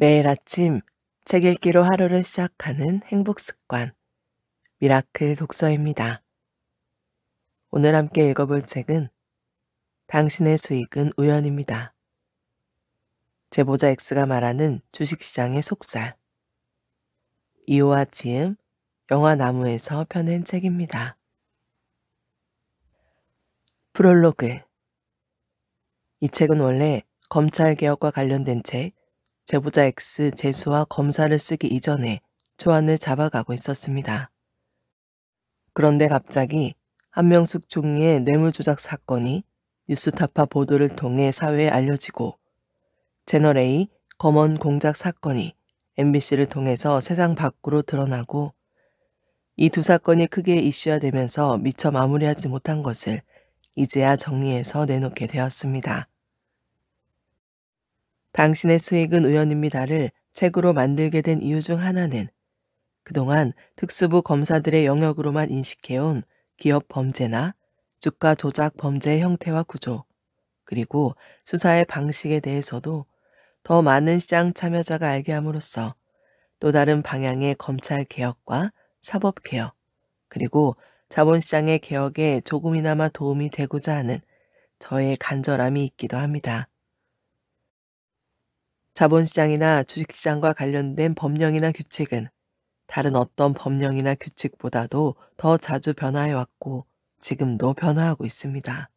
매일 아침 책 읽기로 하루를 시작하는 행복 습관 미라클 독서입니다. 오늘 함께 읽어볼 책은 당신의 수익은 우연입니다. 제보자 X가 말하는 주식시장의 속살 이오와 지음 영화 나무에서 펴낸 책입니다. 프롤로그 이 책은 원래 검찰개혁과 관련된 책, 제보자 X 재수와 검사를 쓰기 이전에 초안을 잡아가고 있었습니다. 그런데 갑자기 한명숙 총리의 뇌물조작 사건이 뉴스타파 보도를 통해 사회에 알려지고 채널A 검언 공작 사건이 MBC를 통해서 세상 밖으로 드러나고 이 두 사건이 크게 이슈화되면서 미처 마무리하지 못한 것을 이제야 정리해서 내놓게 되었습니다. 당신의 수익은 우연입니다를 책으로 만들게 된 이유 중 하나는 그동안 특수부 검사들의 영역으로만 인식해온 기업 범죄나 주가 조작 범죄의 형태와 구조, 그리고 수사의 방식에 대해서도 더 많은 시장 참여자가 알게 함으로써 또 다른 방향의 검찰 개혁과 사법 개혁, 그리고 자본시장의 개혁에 조금이나마 도움이 되고자 하는 저의 간절함이 있기도 합니다. 자본시장이나 주식시장과 관련된 법령이나 규칙은 다른 어떤 법령이나 규칙보다도 더 자주 변화해왔고 지금도 변화하고 있습니다.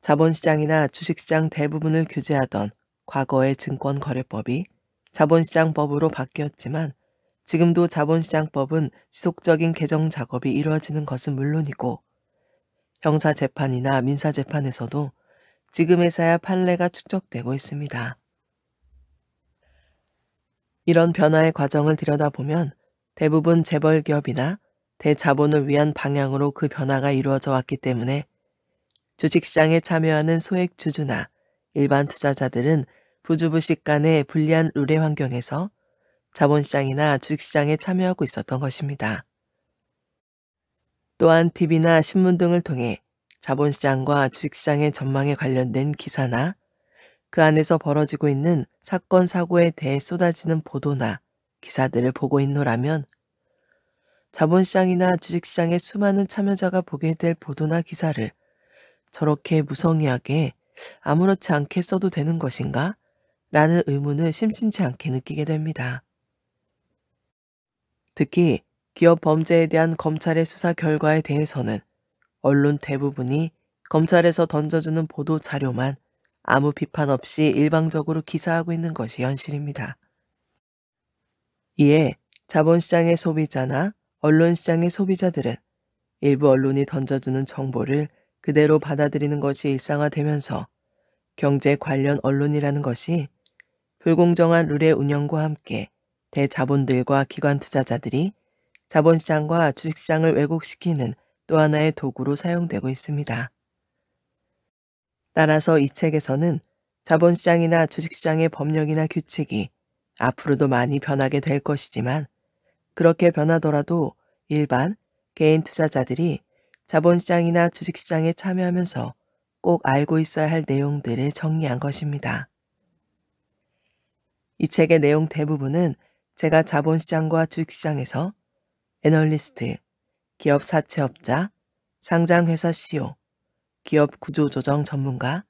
자본시장이나 주식시장 대부분을 규제하던 과거의 증권거래법이 자본시장법으로 바뀌었지만 지금도 자본시장법은 지속적인 개정 작업이 이루어지는 것은 물론이고 형사재판이나 민사재판에서도 지금에서야 판례가 축적되고 있습니다. 이런 변화의 과정을 들여다보면 대부분 재벌 기업이나 대자본을 위한 방향으로 그 변화가 이루어져 왔기 때문에 주식시장에 참여하는 소액 주주나 일반 투자자들은 부주부식 간의 불리한 룰의 환경에서 자본시장이나 주식시장에 참여하고 있었던 것입니다. 또한 TV나 신문 등을 통해 자본시장과 주식시장의 전망에 관련된 기사나 그 안에서 벌어지고 있는 사건 사고에 대해 쏟아지는 보도나 기사들을 보고 있노라면 자본시장이나 주식시장의 수많은 참여자가 보게 될 보도나 기사를 저렇게 무성의하게 아무렇지 않게 써도 되는 것인가? 라는 의문을 심심치 않게 느끼게 됩니다. 특히 기업 범죄에 대한 검찰의 수사 결과에 대해서는 언론 대부분이 검찰에서 던져주는 보도 자료만 아무 비판 없이 일방적으로 기사하고 있는 것이 현실입니다. 이에 자본시장의 소비자나 언론시장의 소비자들은 일부 언론이 던져주는 정보를 그대로 받아들이는 것이 일상화되면서 경제 관련 언론이라는 것이 불공정한 룰의 운영과 함께 대자본들과 기관 투자자들이 자본시장과 주식시장을 왜곡시키는 또 하나의 도구로 사용되고 있습니다. 따라서 이 책에서는 자본시장이나 주식시장의 법령이나 규칙이 앞으로도 많이 변하게 될 것이지만 그렇게 변하더라도 일반 개인 투자자들이 자본시장이나 주식시장에 참여하면서 꼭 알고 있어야 할 내용들을 정리한 것입니다. 이 책의 내용 대부분은 제가 자본시장과 주식시장에서 애널리스트, 기업 사채업자, 상장회사 CEO, 기업 구조조정 전문가,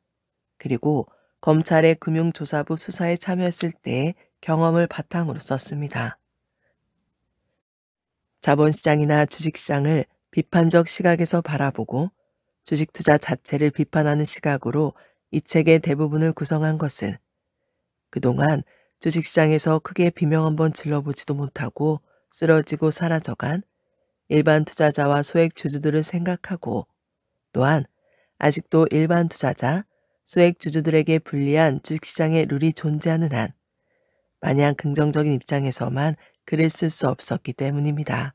그리고 검찰의 금융조사부 수사에 참여했을 때의 경험을 바탕으로 썼습니다. 자본시장이나 주식시장을 비판적 시각에서 바라보고 주식 투자 자체를 비판하는 시각으로 이 책의 대부분을 구성한 것은 그동안 주식시장에서 크게 비명 한번 질러보지도 못하고 쓰러지고 사라져간 일반 투자자와 소액 주주들을 생각하고 또한 아직도 일반 투자자, 소액 주주들에게 불리한 주식시장의 룰이 존재하는 한 마냥 긍정적인 입장에서만 글을 쓸 수 없었기 때문입니다.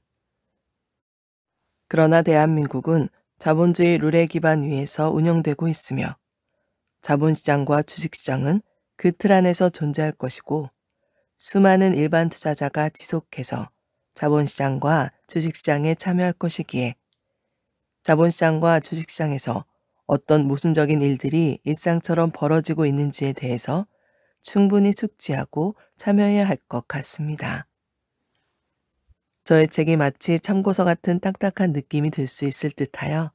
그러나 대한민국은 자본주의 룰에 기반 위에서 운영되고 있으며 자본시장과 주식시장은 그 틀 안에서 존재할 것이고 수많은 일반 투자자가 지속해서 자본시장과 주식시장에 참여할 것이기에 자본시장과 주식시장에서 어떤 모순적인 일들이 일상처럼 벌어지고 있는지에 대해서 충분히 숙지하고 참여해야 할 것 같습니다. 저의 책이 마치 참고서 같은 딱딱한 느낌이 들 수 있을 듯하여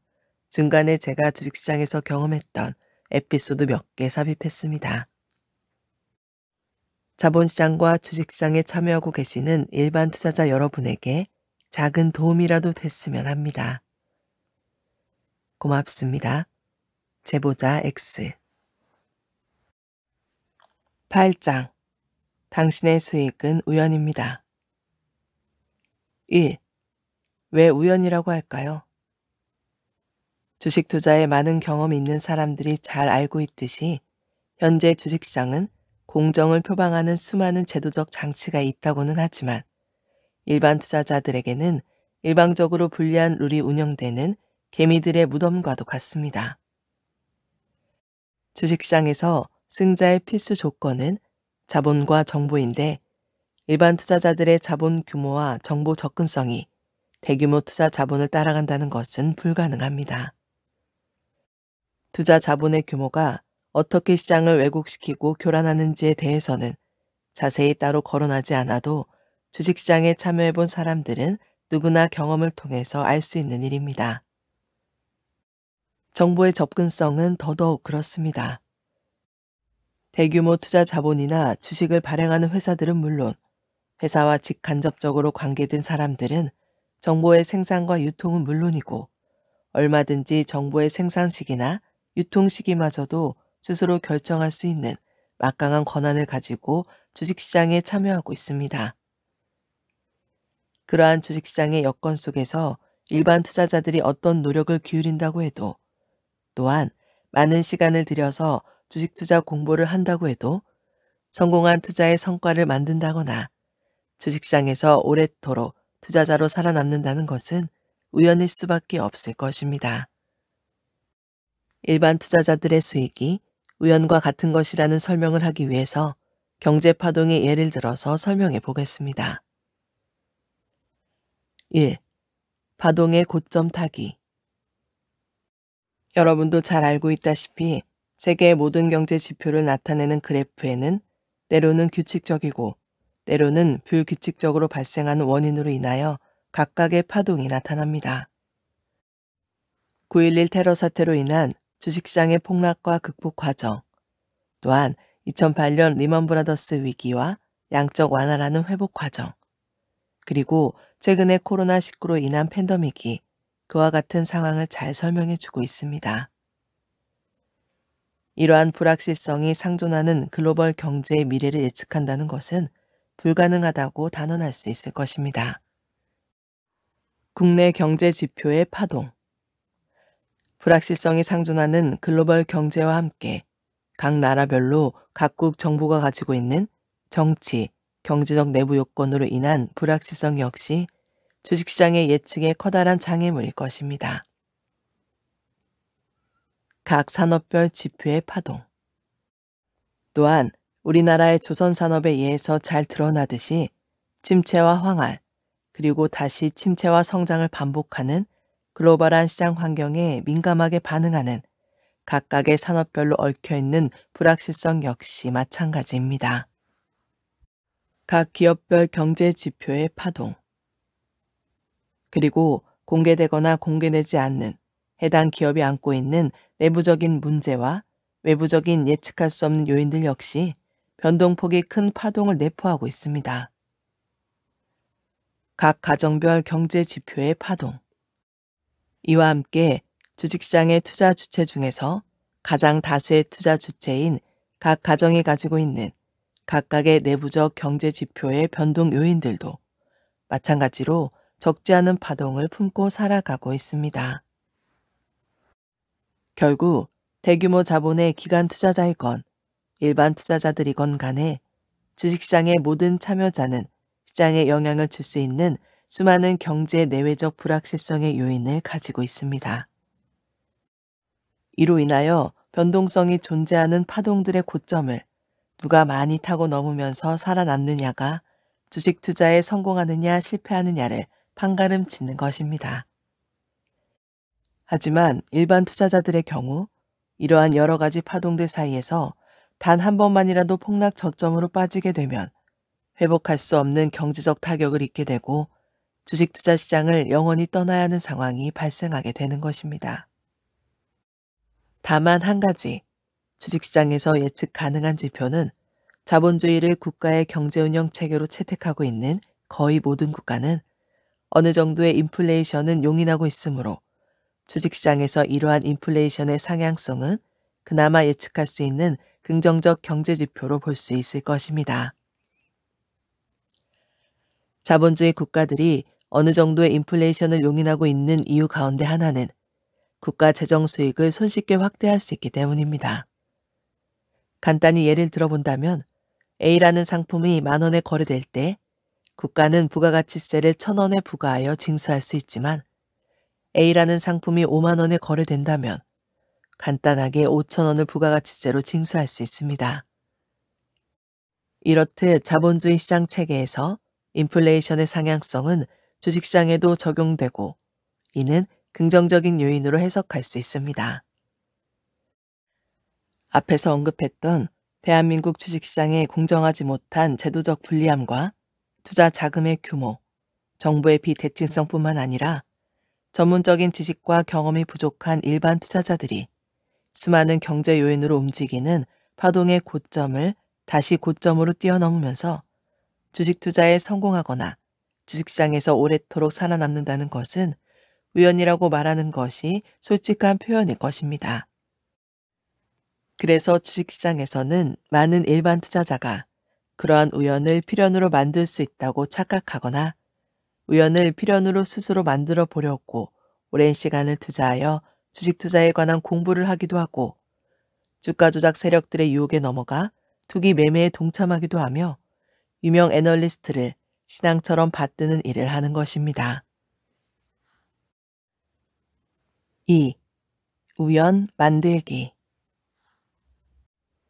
중간에 제가 주식시장에서 경험했던 에피소드 몇 개 삽입했습니다. 자본시장과 주식시장에 참여하고 계시는 일반 투자자 여러분에게 작은 도움이라도 됐으면 합니다. 고맙습니다. 제보자 X 8장 당신의 수익은 우연입니다. 1. 왜 우연이라고 할까요? 주식 투자에 많은 경험이 있는 사람들이 잘 알고 있듯이 현재 주식시장은 공정을 표방하는 수많은 제도적 장치가 있다고는 하지만 일반 투자자들에게는 일방적으로 불리한 룰이 운영되는 개미들의 무덤과도 같습니다. 주식시장에서 승자의 필수 조건은 자본과 정보인데 일반 투자자들의 자본 규모와 정보 접근성이 대규모 투자 자본을 따라간다는 것은 불가능합니다. 투자 자본의 규모가 어떻게 시장을 왜곡시키고 교란하는지에 대해서는 자세히 따로 거론하지 않아도 주식시장에 참여해본 사람들은 누구나 경험을 통해서 알 수 있는 일입니다. 정보의 접근성은 더더욱 그렇습니다. 대규모 투자 자본이나 주식을 발행하는 회사들은 물론 회사와 직간접적으로 관계된 사람들은 정보의 생산과 유통은 물론이고 얼마든지 정보의 생산식이나 유통식이마저도 스스로 결정할 수 있는 막강한 권한을 가지고 주식시장에 참여하고 있습니다. 그러한 주식시장의 여건 속에서 일반 투자자들이 어떤 노력을 기울인다고 해도 또한 많은 시간을 들여서 주식 투자 공부를 한다고 해도 성공한 투자의 성과를 만든다거나 주식장에서 오랫도록 투자자로 살아남는다는 것은 우연일 수밖에 없을 것입니다. 일반 투자자들의 수익이 우연과 같은 것이라는 설명을 하기 위해서 경제파동의 예를 들어서 설명해 보겠습니다. 1. 파동의 고점 타기 여러분도 잘 알고 있다시피 세계의 모든 경제 지표를 나타내는 그래프에는 때로는 규칙적이고 때로는 불규칙적으로 발생하는 원인으로 인하여 각각의 파동이 나타납니다. 9.11 테러 사태로 인한 주식시장의 폭락과 극복 과정, 또한 2008년 리먼브라더스 위기와 양적 완화라는 회복 과정, 그리고 최근의 코로나19로 인한 팬더믹이 그와 같은 상황을 잘 설명해 주고 있습니다. 이러한 불확실성이 상존하는 글로벌 경제의 미래를 예측한다는 것은 불가능하다고 단언할 수 있을 것입니다. 국내 경제 지표의 파동 불확실성이 상존하는 글로벌 경제와 함께 각 나라별로 각국 정부가 가지고 있는 정치, 경제적 내부 요건으로 인한 불확실성 역시 주식시장의 예측에 커다란 장애물일 것입니다. 각 산업별 지표의 파동. 또한 우리나라의 조선산업에 의해서 잘 드러나듯이 침체와 황활 그리고 다시 침체와 성장을 반복하는 글로벌한 시장 환경에 민감하게 반응하는 각각의 산업별로 얽혀있는 불확실성 역시 마찬가지입니다. 각 기업별 경제 지표의 파동. 그리고 공개되거나 공개되지 않는 해당 기업이 안고 있는 내부적인 문제와 외부적인 예측할 수 없는 요인들 역시 변동폭이 큰 파동을 내포하고 있습니다. 각 가정별 경제 지표의 파동 이와 함께 주식시장의 투자 주체 중에서 가장 다수의 투자 주체인 각 가정이 가지고 있는 각각의 내부적 경제 지표의 변동 요인들도 마찬가지로 적지 않은 파동을 품고 살아가고 있습니다. 결국 대규모 자본의 기관 투자자이건 일반 투자자들이건 간에 주식시장의 모든 참여자는 시장에 영향을 줄 수 있는 수많은 경제 내외적 불확실성의 요인을 가지고 있습니다. 이로 인하여 변동성이 존재하는 파동들의 고점을 누가 많이 타고 넘으면서 살아남느냐가 주식 투자에 성공하느냐 실패하느냐를 판가름 짓는 것입니다. 하지만 일반 투자자들의 경우 이러한 여러 가지 파동들 사이에서 단 한 번만이라도 폭락 저점으로 빠지게 되면 회복할 수 없는 경제적 타격을 입게 되고 주식 투자 시장을 영원히 떠나야 하는 상황이 발생하게 되는 것입니다. 다만 한 가지, 주식시장에서 예측 가능한 지표는 자본주의를 국가의 경제운영 체계로 채택하고 있는 거의 모든 국가는 어느 정도의 인플레이션은 용인하고 있으므로 주식시장에서 이러한 인플레이션의 상향성은 그나마 예측할 수 있는 긍정적 경제지표로 볼 수 있을 것입니다. 자본주의 국가들이 어느 정도의 인플레이션을 용인하고 있는 이유 가운데 하나는 국가 재정 수익을 손쉽게 확대할 수 있기 때문입니다. 간단히 예를 들어본다면 A라는 상품이 만 원에 거래될 때 국가는 부가가치세를 1 0 0 0원에 부과하여 징수할 수 있지만 A라는 상품이 5만원에 거래된다면 간단하게 5 0 0 0원을 부가가치세로 징수할 수 있습니다. 이렇듯 자본주의 시장 체계에서 인플레이션의 상향성은 주식시장에도 적용되고 이는 긍정적인 요인으로 해석할 수 있습니다. 앞에서 언급했던 대한민국 주식시장의 공정하지 못한 제도적 불리함과 투자 자금의 규모, 정부의 비대칭성뿐만 아니라 전문적인 지식과 경험이 부족한 일반 투자자들이 수많은 경제 요인으로 움직이는 파동의 고점을 다시 고점으로 뛰어넘으면서 주식 투자에 성공하거나 주식시장에서 오래도록 살아남는다는 것은 우연이라고 말하는 것이 솔직한 표현일 것입니다. 그래서 주식시장에서는 많은 일반 투자자가 그러한 우연을 필연으로 만들 수 있다고 착각하거나 우연을 필연으로 스스로 만들어 보려고 오랜 시간을 투자하여 주식 투자에 관한 공부를 하기도 하고 주가 조작 세력들의 유혹에 넘어가 투기 매매에 동참하기도 하며 유명 애널리스트를 신앙처럼 받드는 일을 하는 것입니다. 2. 우연 만들기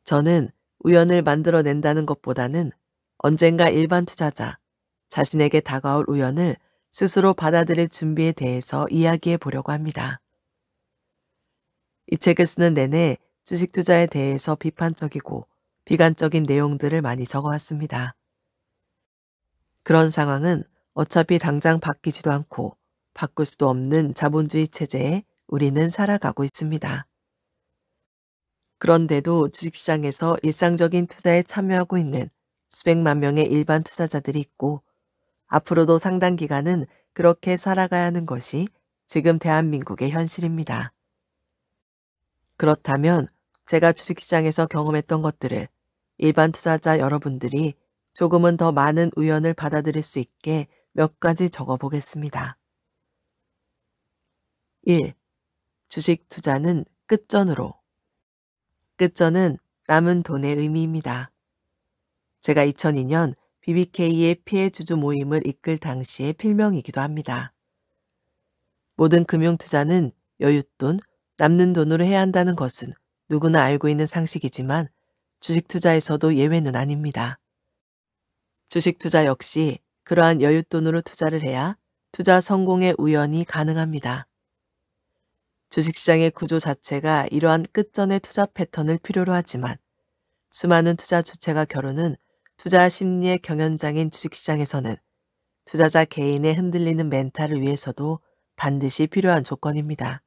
저는 우연을 만들어낸다는 것보다는 언젠가 일반 투자자, 자신에게 다가올 우연을 스스로 받아들일 준비에 대해서 이야기해 보려고 합니다. 이 책을 쓰는 내내 주식 투자에 대해서 비판적이고 비관적인 내용들을 많이 적어왔습니다. 그런 상황은 어차피 당장 바뀌지도 않고 바꿀 수도 없는 자본주의 체제에 우리는 살아가고 있습니다. 그런데도 주식시장에서 일상적인 투자에 참여하고 있는 수백만 명의 일반 투자자들이 있고 앞으로도 상당 기간은 그렇게 살아가야 하는 것이 지금 대한민국의 현실입니다. 그렇다면 제가 주식시장에서 경험했던 것들을 일반 투자자 여러분들이 조금은 더 많은 우연을 받아들일 수 있게 몇 가지 적어보겠습니다. 1. 주식 투자는 끝전으로 끝전은 남은 돈의 의미입니다. 제가 2002년 BBK의 피해 주주 모임을 이끌 당시의 필명이기도 합니다. 모든 금융 투자는 여윳돈, 남는 돈으로 해야 한다는 것은 누구나 알고 있는 상식이지만 주식 투자에서도 예외는 아닙니다. 주식 투자 역시 그러한 여윳돈으로 투자를 해야 투자 성공의 우연이 가능합니다. 주식시장의 구조 자체가 이러한 끝전의 투자 패턴을 필요로 하지만 수많은 투자 주체가 겨루는 투자 심리의 경연장인 주식시장에서는 투자자 개인의 흔들리는 멘탈을 위해서도 반드시 필요한 조건입니다.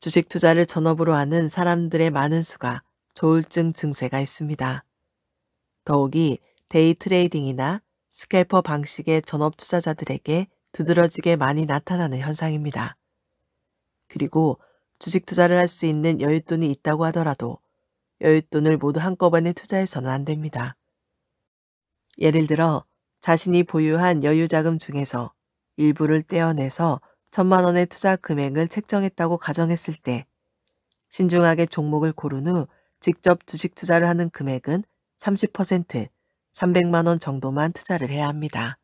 주식 투자를 전업으로 하는 사람들의 많은 수가 조울증 증세가 있습니다. 더욱이 데이 트레이딩이나 스캘퍼 방식의 전업 투자자들에게 두드러지게 많이 나타나는 현상입니다. 그리고 주식 투자를 할 수 있는 여윳돈이 있다고 하더라도 여윳돈을 모두 한꺼번에 투자해서는 안 됩니다. 예를 들어 자신이 보유한 여유자금 중에서 일부를 떼어내서 천만 원의 투자 금액을 책정했다고 가정했을 때 신중하게 종목을 고른 후 직접 주식 투자를 하는 금액은 30%, 300만 원 정도만 투자를 해야 합니다.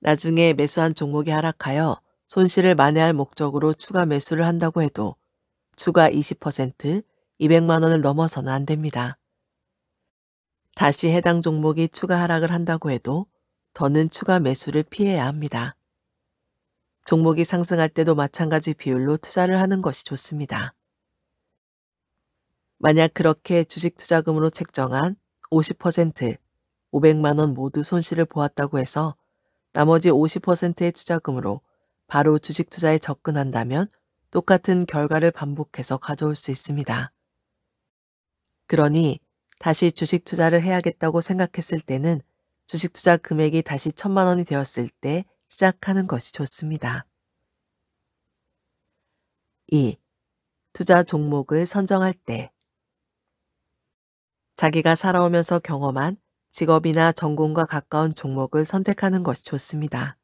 나중에 매수한 종목이 하락하여 손실을 만회할 목적으로 추가 매수를 한다고 해도 추가 20% 200만 원을 넘어서는 안 됩니다. 다시 해당 종목이 추가 하락을 한다고 해도 더는 추가 매수를 피해야 합니다. 종목이 상승할 때도 마찬가지 비율로 투자를 하는 것이 좋습니다. 만약 그렇게 주식 투자금으로 책정한 50% 500만 원 모두 손실을 보았다고 해서 나머지 50%의 투자금으로 바로 주식 투자에 접근한다면 똑같은 결과를 반복해서 가져올 수 있습니다. 그러니 다시 주식 투자를 해야겠다고 생각했을 때는 주식 투자 금액이 다시 천만 원이 되었을 때 시작하는 것이 좋습니다. 2. 투자 종목을 선정할 때 자기가 살아오면서 경험한 직업이나 전공과 가까운 종목을 선택하는 것이 좋습니다.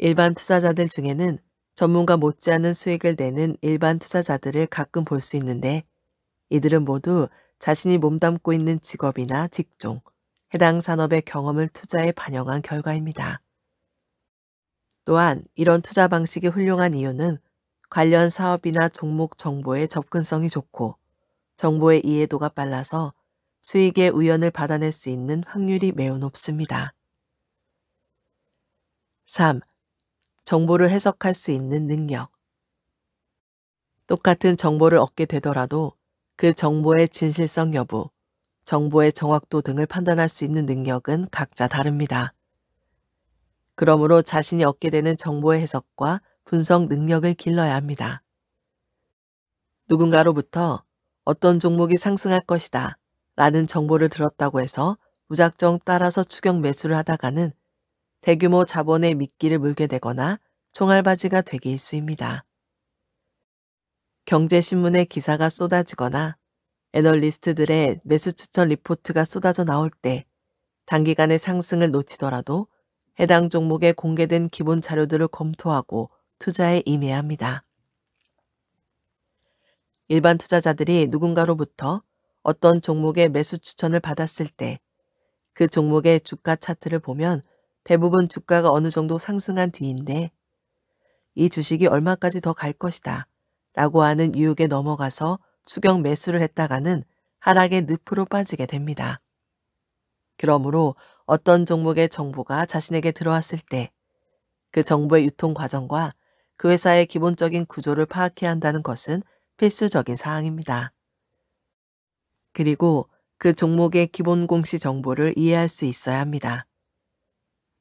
일반 투자자들 중에는 전문가 못지않은 수익을 내는 일반 투자자들을 가끔 볼 수 있는데 이들은 모두 자신이 몸담고 있는 직업이나 직종, 해당 산업의 경험을 투자에 반영한 결과입니다. 또한 이런 투자 방식이 훌륭한 이유는 관련 사업이나 종목 정보의 접근성이 좋고 정보의 이해도가 빨라서 수익의 우연을 받아낼 수 있는 확률이 매우 높습니다. 3. 정보를 해석할 수 있는 능력. 똑같은 정보를 얻게 되더라도 그 정보의 진실성 여부, 정보의 정확도 등을 판단할 수 있는 능력은 각자 다릅니다. 그러므로 자신이 얻게 되는 정보의 해석과 분석 능력을 길러야 합니다. 누군가로부터 어떤 종목이 상승할 것이다 라는 정보를 들었다고 해서 무작정 따라서 추격 매수를 하다가는 대규모 자본의 미끼를 물게 되거나 총알바지가 되기 일쑤입니다. 경제신문의 기사가 쏟아지거나 애널리스트들의 매수 추천 리포트가 쏟아져 나올 때 단기간의 상승을 놓치더라도 해당 종목에 공개된 기본 자료들을 검토하고 투자에 임해야 합니다. 일반 투자자들이 누군가로부터 어떤 종목의 매수 추천을 받았을 때 그 종목의 주가 차트를 보면 대부분 주가가 어느 정도 상승한 뒤인데 이 주식이 얼마까지 더 갈 것이다 라고 하는 유혹에 넘어가서 추경 매수를 했다가는 하락의 늪으로 빠지게 됩니다. 그러므로 어떤 종목의 정보가 자신에게 들어왔을 때 그 정보의 유통 과정과 그 회사의 기본적인 구조를 파악해야 한다는 것은 필수적인 사항입니다. 그리고 그 종목의 기본 공시 정보를 이해할 수 있어야 합니다.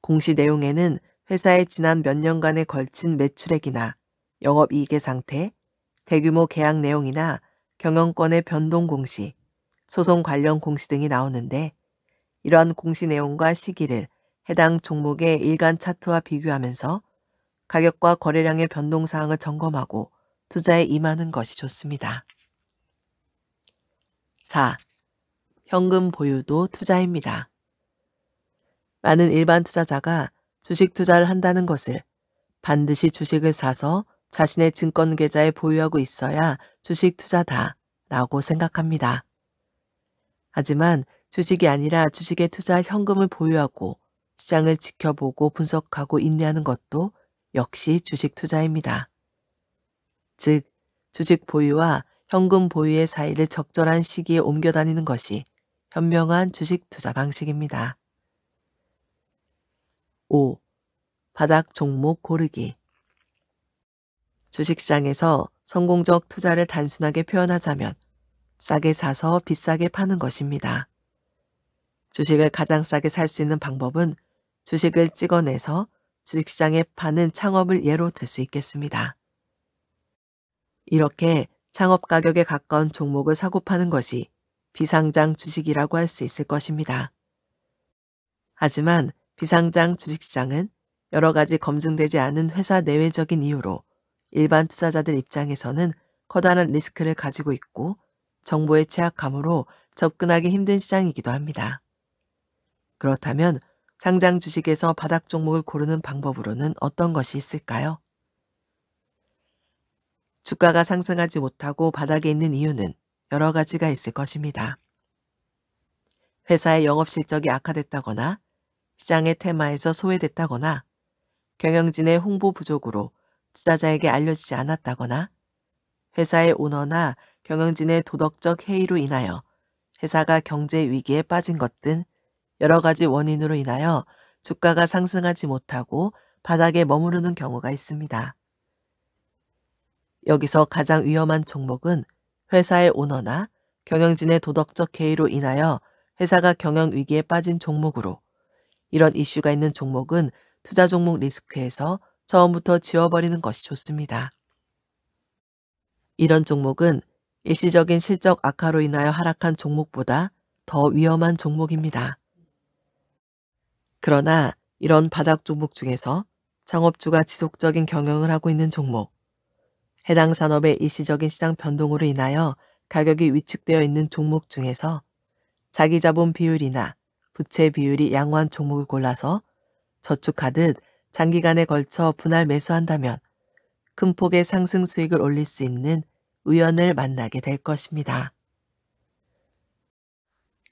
공시 내용에는 회사의 지난 몇 년간에 걸친 매출액이나 영업이익의 상태, 대규모 계약 내용이나 경영권의 변동 공시, 소송 관련 공시 등이 나오는데 이러한 공시 내용과 시기를 해당 종목의 일간 차트와 비교하면서 가격과 거래량의 변동 사항을 점검하고 투자에 임하는 것이 좋습니다. 4. 현금 보유도 투자입니다. 많은 일반 투자자가 주식 투자를 한다는 것을 반드시 주식을 사서 자신의 증권 계좌에 보유하고 있어야 주식 투자다 라고 생각합니다. 하지만 주식이 아니라 주식에 투자할 현금을 보유하고 시장을 지켜보고 분석하고 인내하는 것도 역시 주식 투자입니다. 즉, 주식 보유와 현금 보유의 사이를 적절한 시기에 옮겨 다니는 것이 현명한 주식 투자 방식입니다. 5. 바닥 종목 고르기. 주식시장에서 성공적 투자를 단순하게 표현하자면 싸게 사서 비싸게 파는 것입니다. 주식을 가장 싸게 살 수 있는 방법은 주식을 찍어내서 주식시장에 파는 창업을 예로 들 수 있겠습니다. 이렇게 창업 가격에 가까운 종목을 사고 파는 것이 비상장 주식이라고 할 수 있을 것입니다. 하지만 비상장 주식시장은 여러 가지 검증되지 않은 회사 내외적인 이유로 일반 투자자들 입장에서는 커다란 리스크를 가지고 있고 정보의 취약함으로 접근하기 힘든 시장이기도 합니다. 그렇다면 상장 주식에서 바닥 종목을 고르는 방법으로는 어떤 것이 있을까요? 주가가 상승하지 못하고 바닥에 있는 이유는 여러 가지가 있을 것입니다. 회사의 영업 실적이 악화됐다거나 시장의 테마에서 소외됐다거나 경영진의 홍보 부족으로 투자자에게 알려지지 않았다거나 회사의 오너나 경영진의 도덕적 해이로 인하여 회사가 경제 위기에 빠진 것 등 여러 가지 원인으로 인하여 주가가 상승하지 못하고 바닥에 머무르는 경우가 있습니다. 여기서 가장 위험한 종목은 회사의 오너나 경영진의 도덕적 해이로 인하여 회사가 경영 위기에 빠진 종목으로 이런 이슈가 있는 종목은 투자 종목 리스크에서 처음부터 지워버리는 것이 좋습니다. 이런 종목은 일시적인 실적 악화로 인하여 하락한 종목보다 더 위험한 종목입니다. 그러나 이런 바닥 종목 중에서 창업주가 지속적인 경영을 하고 있는 종목, 해당 산업의 일시적인 시장 변동으로 인하여 가격이 위축되어 있는 종목 중에서 자기 자본 비율이나 부채 비율이 양호한 종목을 골라서 저축하듯 장기간에 걸쳐 분할 매수한다면 큰 폭의 상승 수익을 올릴 수 있는 우연을 만나게 될 것입니다.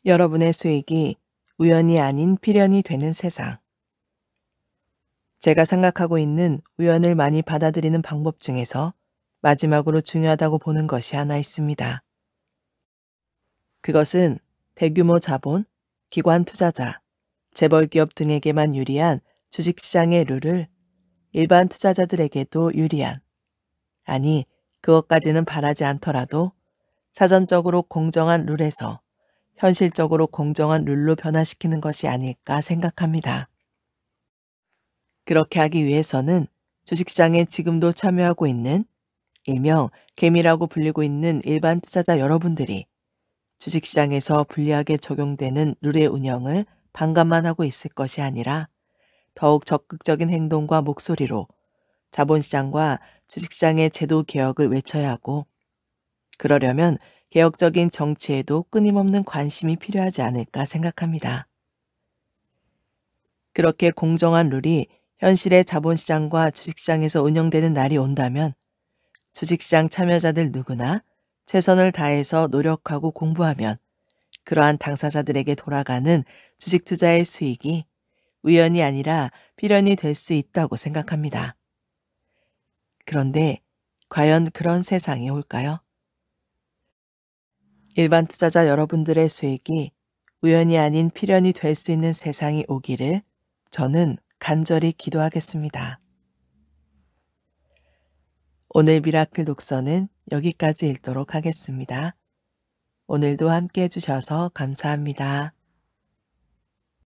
여러분의 수익이 우연이 아닌 필연이 되는 세상. 제가 생각하고 있는 우연을 많이 받아들이는 방법 중에서 마지막으로 중요하다고 보는 것이 하나 있습니다. 그것은 대규모 자본, 기관 투자자, 재벌 기업 등에게만 유리한 주식시장의 룰을 일반 투자자들에게도 유리한, 아니, 그것까지는 바라지 않더라도 사전적으로 공정한 룰에서 현실적으로 공정한 룰로 변화시키는 것이 아닐까 생각합니다. 그렇게 하기 위해서는 주식시장에 지금도 참여하고 있는 일명 개미라고 불리고 있는 일반 투자자 여러분들이 주식시장에서 불리하게 적용되는 룰의 운영을 반감만 하고 있을 것이 아니라 더욱 적극적인 행동과 목소리로 자본시장과 주식시장의 제도 개혁을 외쳐야 하고 그러려면 개혁적인 정치에도 끊임없는 관심이 필요하지 않을까 생각합니다. 그렇게 공정한 룰이 현실의 자본시장과 주식시장에서 운영되는 날이 온다면 주식시장 참여자들 누구나 최선을 다해서 노력하고 공부하면 그러한 당사자들에게 돌아가는 주식 투자의 수익이 우연이 아니라 필연이 될 수 있다고 생각합니다. 그런데 과연 그런 세상이 올까요? 일반 투자자 여러분들의 수익이 우연이 아닌 필연이 될 수 있는 세상이 오기를 저는 간절히 기도하겠습니다. 오늘 미라클 독서는 여기까지 읽도록 하겠습니다. 오늘도 함께 해주셔서 감사합니다.